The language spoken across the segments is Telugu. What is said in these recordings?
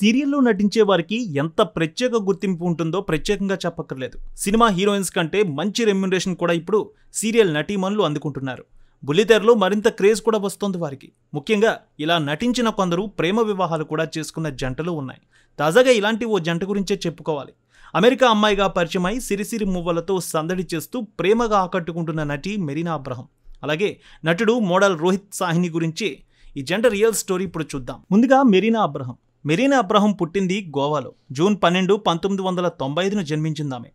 సీరియల్లో నటించే వారికి ఎంత ప్రత్యేక గుర్తింపు ఉంటుందో ప్రత్యేకంగా చెప్పక్కర్లేదు సినిమా హీరోయిన్స్ కంటే మంచి రెమ్యునరేషన్ కూడా ఇప్పుడు సీరియల్ నటీమణులు అందుకుంటున్నారు బుల్లితెరలో మరింత క్రేజ్ కూడా వస్తోంది వారికి ముఖ్యంగా ఇలా నటించిన కొందరు ప్రేమ వివాహాలు కూడా చేసుకున్న జంటలు ఉన్నాయి తాజాగా ఇలాంటి ఓ జంట గురించే చెప్పుకోవాలి అమెరికా అమ్మాయిగా పరిచయమై సిరిసిరి మువ్వలతో సందడి చేస్తూ ప్రేమగా ఆకట్టుకుంటున్న నటి మెరీనా అబ్రహం అలాగే నటుడు మోడల్ రోహిత్ సాహిని గురించి ఈ జంట రియల్ స్టోరీ ఇప్పుడు చూద్దాం ముందుగా మెరీనా అబ్రహం మెరీనా అబ్రహం పుట్టింది గోవాలో జూన్ పన్నెండు పంతొమ్మిది వందల తొంభై ఐదున జన్మించింది ఆమె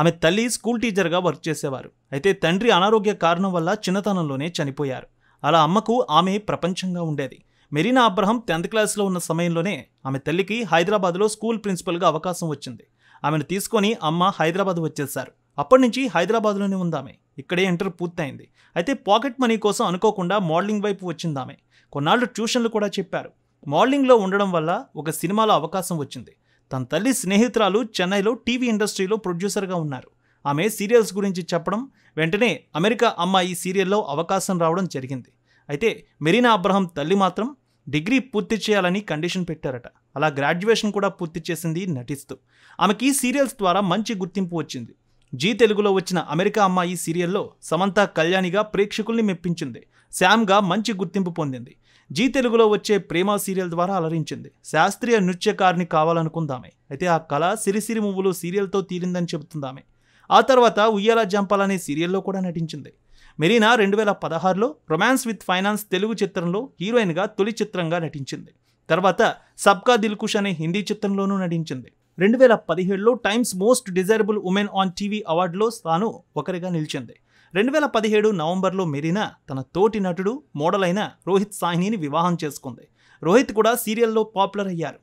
ఆమె తల్లి స్కూల్ టీచర్గా వర్క్ చేసేవారు అయితే తండ్రి అనారోగ్య కారణం వల్ల చిన్నతనంలోనే చనిపోయారు అలా అమ్మకు ఆమె ప్రపంచంగా ఉండేది మెరీనా అబ్రహం టెన్త్ క్లాస్లో ఉన్న సమయంలోనే ఆమె తల్లికి హైదరాబాద్లో స్కూల్ ప్రిన్సిపల్గా అవకాశం వచ్చింది ఆమెను తీసుకొని అమ్మ హైదరాబాద్ వచ్చేశారు అప్పటి నుంచి హైదరాబాద్లోనే ఉందామె ఇక్కడే ఇంటర్ పూర్తయింది అయితే పాకెట్ మనీ కోసం అనుకోకుండా మోడలింగ్ వైపు వచ్చిందామె కొన్నాళ్ళు ట్యూషన్లు కూడా చెప్పారు మోడలింగ్లో ఉండడం వల్ల ఒక సినిమాలో అవకాశం వచ్చింది తన తల్లి స్నేహితురాలు చెన్నైలో టీవీ ఇండస్ట్రీలో ప్రొడ్యూసర్గా ఉన్నారు ఆమె సీరియల్స్ గురించి చెప్పడం వెంటనే అమెరికా అమ్మాయి సీరియల్లో అవకాశం రావడం జరిగింది అయితే మెరీనా అబ్రహం తల్లి మాత్రం డిగ్రీ పూర్తి చేయాలని కండిషన్ పెట్టారట అలా గ్రాడ్యుయేషన్ కూడా పూర్తి చేసింది నటిస్తూ ఆమెకి సీరియల్స్ ద్వారా మంచి గుర్తింపు వచ్చింది జీ తెలుగులో వచ్చిన అమెరికా అమ్మాయి సీరియల్లో సమంత కళ్యాణిగా ప్రేక్షకుల్ని మెప్పించింది శామ్గా మంచి గుర్తింపు పొందింది జీ తెలుగులో వచ్చే ప్రేమ సీరియల్ ద్వారా అలరించింది శాస్త్రీయ నృత్యకారిని కావాలనుకుందామే అయితే ఆ కళ సిరిసిరి మువ్వులు సీరియల్తో తీరిందని చెబుతుందామే ఆ తర్వాత ఉయ్యాల జంపాల్ అనే సీరియల్లో కూడా నటించింది మెరీనా రెండు వేల పదహారులో రొమాన్స్ విత్ ఫైనాన్స్ తెలుగు చిత్రంలో హీరోయిన్గా తొలి చిత్రంగా నటించింది తర్వాత సబ్కా దిల్కుష్ అనే హిందీ చిత్రంలోనూ నటించింది రెండు వేల పదిహేడులో Times most desirable women on TV అవార్డులో తాను ఒకరిగా నిలిచింది రెండు వేల పదిహేడు నవంబర్లో మెరీనా తన తోటి నటుడు మోడల్ అయిన రోహిత్ సాహినిని వివాహం చేసుకుంది రోహిత్ కూడా సీరియల్లో పాపులర్ అయ్యారు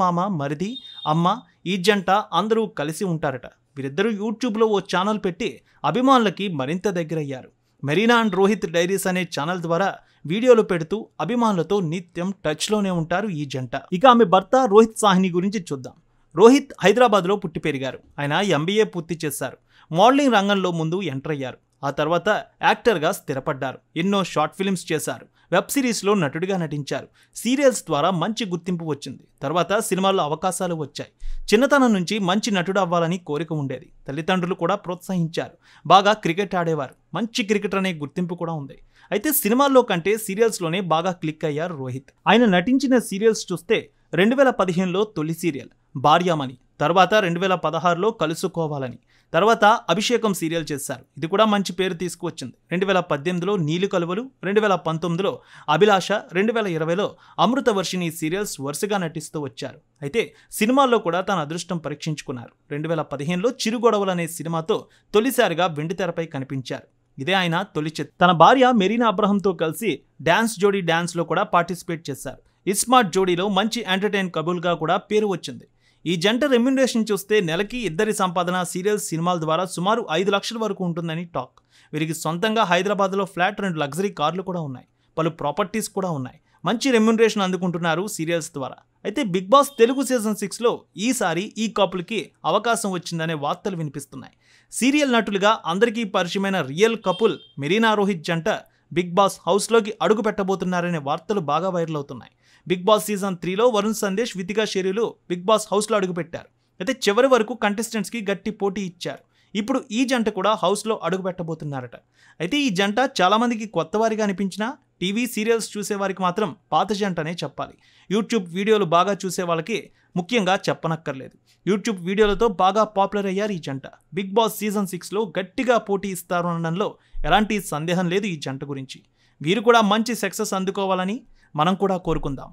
మామ మరిది అమ్మ ఈ జంట అందరూ కలిసి ఉంటారట వీరిద్దరూ యూట్యూబ్లో ఓ ఛానల్ పెట్టి అభిమానులకి మరింత దగ్గరయ్యారు మెరీనా అండ్ రోహిత్ డైరీస్ అనే ఛానల్ ద్వారా వీడియోలు పెడుతూ అభిమానులతో నిత్యం టచ్లోనే ఉంటారు ఈ జంట ఇక ఆమె భర్త రోహిత్ సాహిని గురించి చూద్దాం రోహిత్ హైదరాబాద్లో పుట్టి పెరిగారు ఆయన ఎంబీఏ పూర్తి చేశారు మోడలింగ్ రంగంలో ముందు ఎంటర్ అయ్యారు ఆ తర్వాత యాక్టర్గా స్థిరపడ్డారు ఎన్నో షార్ట్ ఫిల్మ్స్ చేశారు వెబ్ సిరీస్లో నటుడిగా నటించారు సీరియల్స్ ద్వారా మంచి గుర్తింపు వచ్చింది తర్వాత సినిమాల్లో అవకాశాలు వచ్చాయి చిన్నతనం నుంచి మంచి నటుడు అవ్వాలని కోరిక ఉండేది తల్లిదండ్రులు కూడా ప్రోత్సహించారు బాగా క్రికెట్ ఆడేవారు మంచి క్రికెటర్ అనే గుర్తింపు కూడా ఉంది అయితే సినిమాల్లో కంటే సీరియల్స్లోనే బాగా క్లిక్ అయ్యారు రోహిత్ ఆయన నటించిన సీరియల్స్ చూస్తే రెండు వేల పదిహేనులో తొలి సీరియల్ భార్యామణి తర్వాత రెండు వేల పదహారులో కలుసుకోవాలని తర్వాత అభిషేకం సీరియల్ చేశారు ఇది కూడా మంచి పేరు తీసుకువచ్చింది రెండు వేల పద్దెనిమిదిలో నీలి కలువలు రెండు వేల పంతొమ్మిదిలో అభిలాష రెండు వేల ఇరవైలో అమృత వర్షిని సీరియల్స్ వరుసగా నటిస్తూ వచ్చారు అయితే సినిమాల్లో కూడా తన అదృష్టం పరీక్షించుకున్నారు రెండు వేల పదిహేనులో చిరుగొడవలు అనే సినిమాతో తొలిసారిగా వెండితెరపై కనిపించారు ఇదే ఆయన తొలి తన భార్య మెరీనా అబ్రహంతో కలిసి డ్యాన్స్ జోడీ డ్యాన్స్లో కూడా పార్టిసిపేట్ చేశారు ఇస్మార్ట్ జోడీలో మంచి ఎంటర్టైన్ కబుల్గా కూడా పేరు వచ్చింది ఈ జంట రెమ్యునరేషన్ చూస్తే నెలకి ఇద్దరి సంపాదన సీరియల్స్ సినిమాల ద్వారా సుమారు ఐదు లక్షల వరకు ఉంటుందని టాక్ వీరికి సొంతంగా హైదరాబాద్లో ఫ్లాట్ రెండు లగ్జరీ కార్లు కూడా ఉన్నాయి పలు ప్రాపర్టీస్ కూడా ఉన్నాయి మంచి రెమ్యునరేషన్ అందుకుంటున్నారు సీరియల్స్ ద్వారా అయితే బిగ్ బాస్ తెలుగు సీజన్ సిక్స్లో ఈసారి ఈ కపుల్కి అవకాశం వచ్చిందనే వార్తలు వినిపిస్తున్నాయి సీరియల్ నటులుగా అందరికీ పరిచయమైన రియల్ కపుల్ మెరీనా రోహిత్ జంట బిగ్ బాస్ హౌస్లోకి అడుగు పెట్టబోతున్నారనే వార్తలు బాగా వైరల్ అవుతున్నాయి బిగ్ బాస్ సీజన్ త్రీలో వరుణ్ సందేశ్ వితికా షెరీలు బిగ్ బాస్ హౌస్లో అడుగుపెట్టారు అయితే చివరి వరకు కంటెస్టెంట్స్కి గట్టి పోటీ ఇచ్చారు ఇప్పుడు ఈ జంట కూడా హౌస్లో అడుగు పెట్టబోతున్నారట అయితే ఈ జంట చాలామందికి కొత్తవారిగా అనిపించినా టీవీ సీరియల్స్ చూసేవారికి మాత్రం పాత జంటనే చెప్పాలి యూట్యూబ్ వీడియోలు బాగా చూసే వాళ్ళకి ముఖ్యంగా చెప్పనక్కర్లేదు యూట్యూబ్ వీడియోలతో బాగా పాపులర్ అయ్యారు ఈ జంట బిగ్ బాస్ సీజన్ సిక్స్లో గట్టిగా పోటీ ఇస్తారు అనడంలో ఎలాంటి సందేహం లేదు ఈ జంట గురించి వీరు కూడా మంచి సక్సెస్ అందుకోవాలని మనం కూడా కోరుకుందాం